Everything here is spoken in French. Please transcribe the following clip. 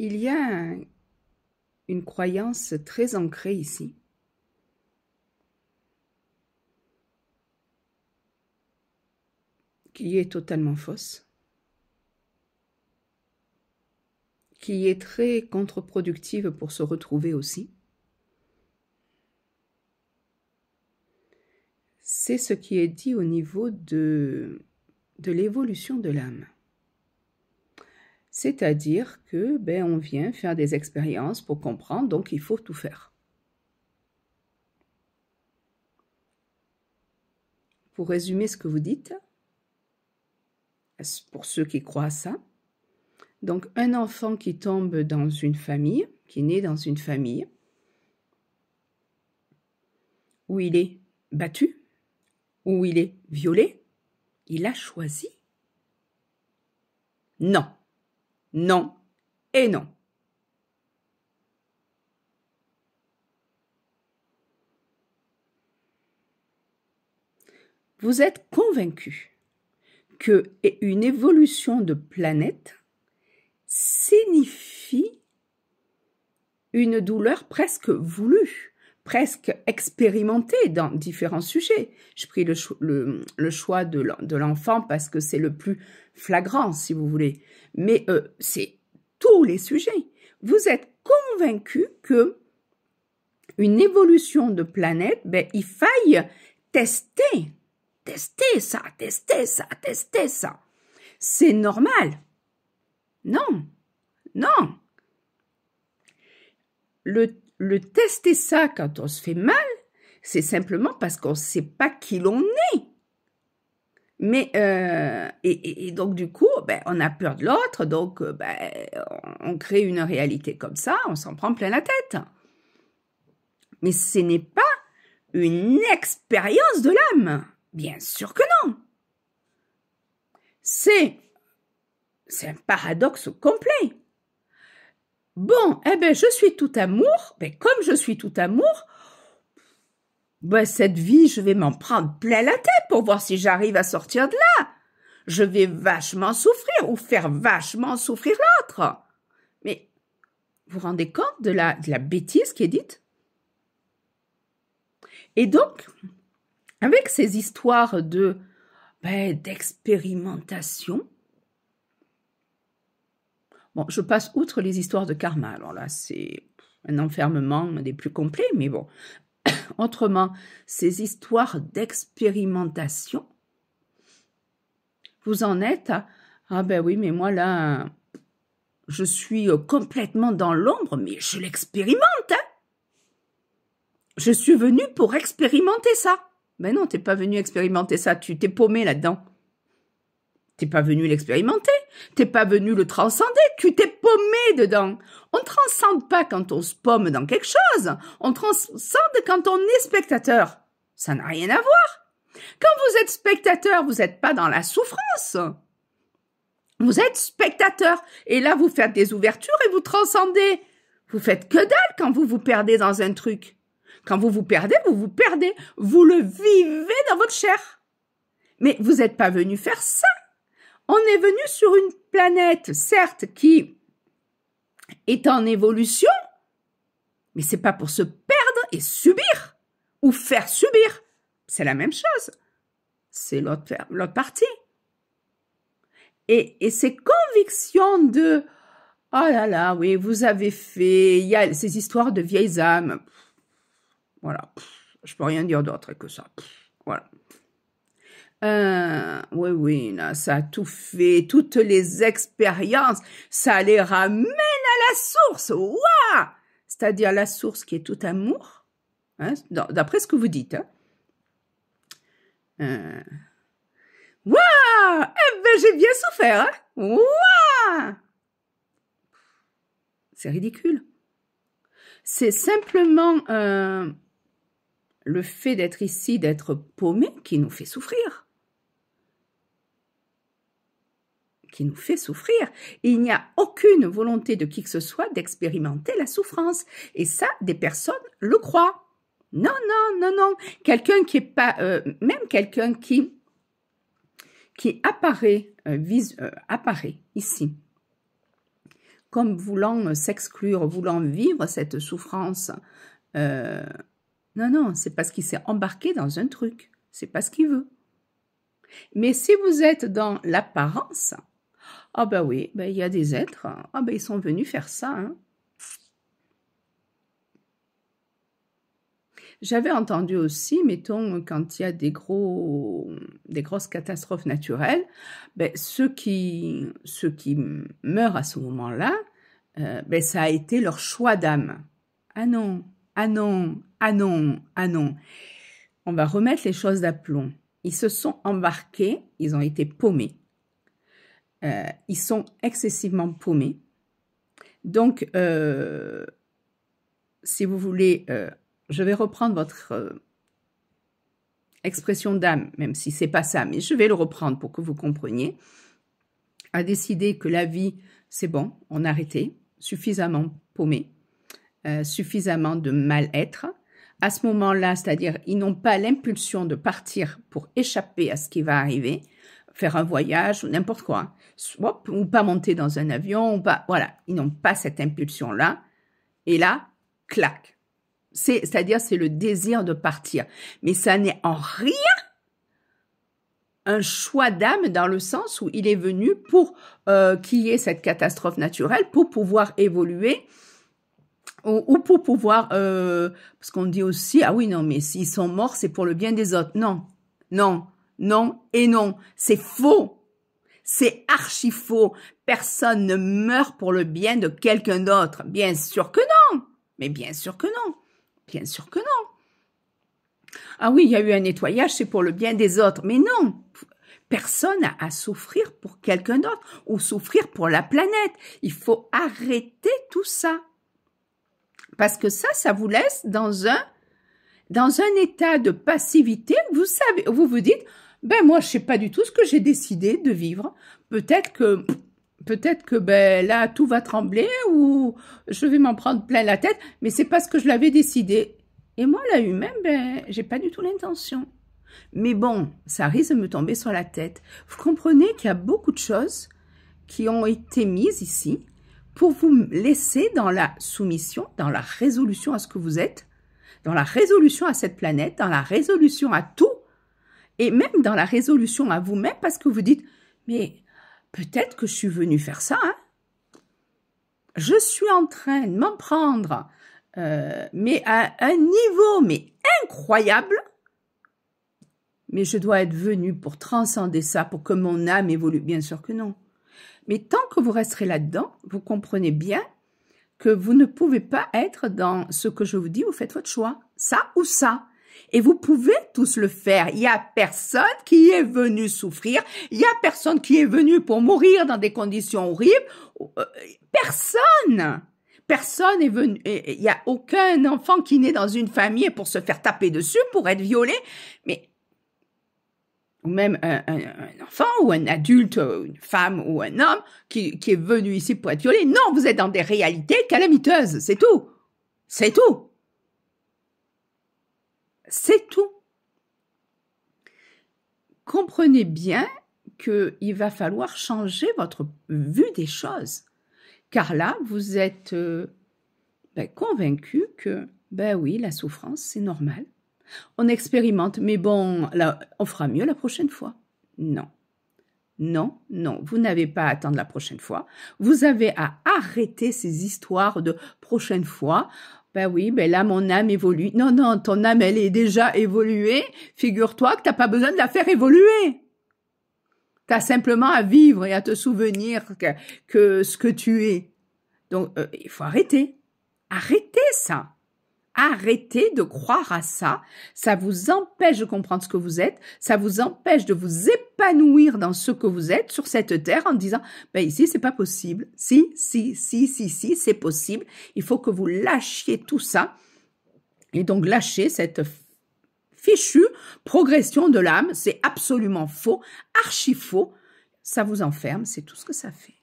Il y a une croyance très ancrée ici. qui est totalement fausse, qui est très contre-productive pour se retrouver aussi. C'est ce qui est dit au niveau de, de l'évolution de l'âme. C'est-à-dire que ben, on vient faire des expériences pour comprendre, donc il faut tout faire. Pour résumer ce que vous dites, pour ceux qui croient à ça, donc un enfant qui tombe dans une famille, qui naît dans une famille où il est battu, où il est violé, il a choisi Non non et non. Vous êtes convaincu que une évolution de planète signifie une douleur presque voulue presque expérimenté dans différents sujets. Je pris le, choix de l'enfant parce que c'est le plus flagrant, si vous voulez. Mais euh, c'est tous les sujets. Vous êtes convaincu que une évolution de planète, ben, il faille tester, tester ça, tester ça, tester ça. C'est normal. Non, non. Le le tester ça quand on se fait mal, c'est simplement parce qu'on ne sait pas qui l'on est. Mais euh, et, donc du coup, ben, on a peur de l'autre, donc euh, ben, on crée une réalité comme ça, on s'en prend plein la tête. Mais ce n'est pas une expérience de l'âme, bien sûr que non. C'est c'est un paradoxe complet. Bon, eh ben, je suis tout amour, mais ben, comme je suis tout amour, ben, cette vie, je vais m'en prendre plein la tête pour voir si j'arrive à sortir de là. Je vais vachement souffrir ou faire vachement souffrir l'autre. Mais vous vous rendez compte de la, de la bêtise qui est dite Et donc, avec ces histoires de ben, d'expérimentation, Bon, je passe outre les histoires de karma. Alors là, c'est un enfermement des plus complets, mais bon. Autrement, ces histoires d'expérimentation, vous en êtes à Ah ben oui, mais moi là, je suis euh, complètement dans l'ombre, mais je l'expérimente. Hein. je suis venu pour expérimenter ça. Mais ben non, t'es pas venu expérimenter ça, tu t'es paumé là-dedans. T'es pas venu l'expérimenter, t'es pas venu le transcender, tu t'es paumé dedans. On transcende pas quand on se paume dans quelque chose, on transcende quand on est spectateur. Ça n'a rien à voir. Quand vous êtes spectateur, vous n'êtes pas dans la souffrance. Vous êtes spectateur et là vous faites des ouvertures et vous transcendez. Vous faites que dalle quand vous vous perdez dans un truc. Quand vous vous perdez, vous vous perdez, vous le vivez dans votre chair. Mais vous n'êtes pas venu faire ça on est venu sur une planète, certes, qui est en évolution, mais c'est pas pour se perdre et subir ou faire subir. C'est la même chose. C'est l'autre, l'autre partie. Et, ces convictions de ah oh là là, oui, vous avez fait. Il y a ces histoires de vieilles âmes. Voilà. Je peux rien dire d'autre que ça. Voilà. Euh, oui, oui, ça a tout fait, toutes les expériences, ça les ramène à la source. wa C'est-à-dire la source qui est tout amour, hein, d'après ce que vous dites. Hein. Euh, eh ben, j'ai bien souffert. Hein C'est ridicule. C'est simplement euh, le fait d'être ici, d'être paumé, qui nous fait souffrir. qui nous fait souffrir. il n'y a aucune volonté de qui que ce soit d'expérimenter la souffrance. Et ça, des personnes le croient. Non, non, non, non. Quelqu'un qui est pas, euh, même quelqu'un qui qui apparaît, euh, vise, euh, apparaît ici comme voulant s'exclure, voulant vivre cette souffrance. non, non, c'est parce qu'il s'est embarqué dans un truc. C'est pas ce qu'il veut. Mais si vous êtes dans l'apparence, ah ben oui, bah, il y a des êtres, hein. ah bah, ils sont venus faire ça. Hein. J'avais entendu aussi, mettons, quand il y a des, gros, des grosses catastrophes naturelles, ben, ceux, qui, ceux qui meurent à ce moment-là, euh, ben, ça a été leur choix d'âme. Ah non, ah non, ah non, ah non. On va remettre les choses d'aplomb. Ils se sont embarqués, ils ont été paumés. Euh, ils sont excessivement paumés. Donc, euh, si vous voulez, euh, je vais reprendre votre expression d'âme, même si c'est pas ça, mais je vais le reprendre pour que vous compreniez, a décidé que la vie, c'est bon, on a arrêté, suffisamment paumé, suffisamment de mal-être, à ce moment-là, c'est-à-dire ils n'ont pas l'impulsion de partir pour échapper à ce qui va arriver, faire un voyage ou n'importe quoi, ou pas monter dans un avion, ou pas, voilà, ils n'ont pas cette impulsion-là. Et là, clac. C'est-à-dire, c'est le désir de partir. Mais ça n'est en rien un choix d'âme dans le sens où il est venu pour euh, qu'il y ait cette catastrophe naturelle, pour pouvoir évoluer ou, pour pouvoir... Euh, parce qu'on dit aussi, ah oui, non, mais s'ils sont morts, c'est pour le bien des autres. Non, non, non et non. C'est faux. C'est archi faux. Personne ne meurt pour le bien de quelqu'un d'autre. Bien sûr que non. Mais bien sûr que non. Bien sûr que non. Ah oui, il y a eu un nettoyage, c'est pour le bien des autres. Mais non, personne n'a à souffrir pour quelqu'un d'autre ou souffrir pour la planète. Il faut arrêter tout ça. Parce que ça, ça vous laisse dans un, dans un état de passivité. Vous savez, vous vous dites, ben moi, je sais pas du tout ce que j'ai décidé de vivre. Peut-être que peut-être que ben là tout va trembler ou je vais m'en prendre plein la tête, mais c'est ce que je l'avais décidé. Et moi là même ben j'ai pas du tout l'intention. Mais bon, ça risque de me tomber sur la tête. Vous comprenez qu'il y a beaucoup de choses qui ont été mises ici pour vous laisser dans la soumission, dans la résolution à ce que vous êtes, dans la résolution à cette planète, dans la résolution à tout et même dans la résolution à vous-même parce que vous dites, mais peut-être que je suis venu faire ça. Hein. je suis en train de m'en prendre, euh, mais à un niveau mais incroyable. Mais je dois être venu pour transcender ça, pour que mon âme évolue. Bien sûr que non. Mais tant que vous resterez là-dedans, vous comprenez bien que vous ne pouvez pas être dans ce que je vous dis, vous faites votre choix. Ça ou ça. Et vous pouvez tous le faire. Il y a personne qui est venu souffrir. Il y a personne qui est venu pour mourir dans des conditions horribles. Euh, personne. Personne est venu. Il n'y a aucun enfant qui naît dans une famille pour se faire taper dessus, pour être violé. Mais ou même un, enfant ou un adulte, une femme ou un homme qui, qui est venu ici pour être violé. Non, vous êtes dans des réalités calamiteuses, c'est tout. C'est tout. C'est tout. Comprenez bien qu'il va falloir changer votre vue des choses. Car là, vous êtes euh, ben, convaincu que, ben oui, la souffrance, c'est normal. On expérimente, mais bon, on fera mieux la prochaine fois. Non. Non, non, vous n'avez pas à attendre la prochaine fois. Vous avez à arrêter ces histoires de prochaine fois. Ben oui, ben là, mon âme évolue. Non, non, ton âme, elle est déjà évoluée. Figure-toi que t'as pas besoin de la faire évoluer. T'as simplement à vivre et à te souvenir que, que ce que tu es. Donc, euh, il faut arrêter. Arrêtez ça arrêtez de croire à ça. Ça vous empêche de comprendre ce que vous êtes. Ça vous empêche de vous épanouir dans ce que vous êtes sur cette terre en disant, ben ici, c'est pas possible. Si, si, si, si, si, c'est possible. Il faut que vous lâchiez tout ça. Et donc, lâchez cette fichue progression de l'âme. C'est absolument faux, archi faux. Ça vous enferme, c'est tout ce que ça fait.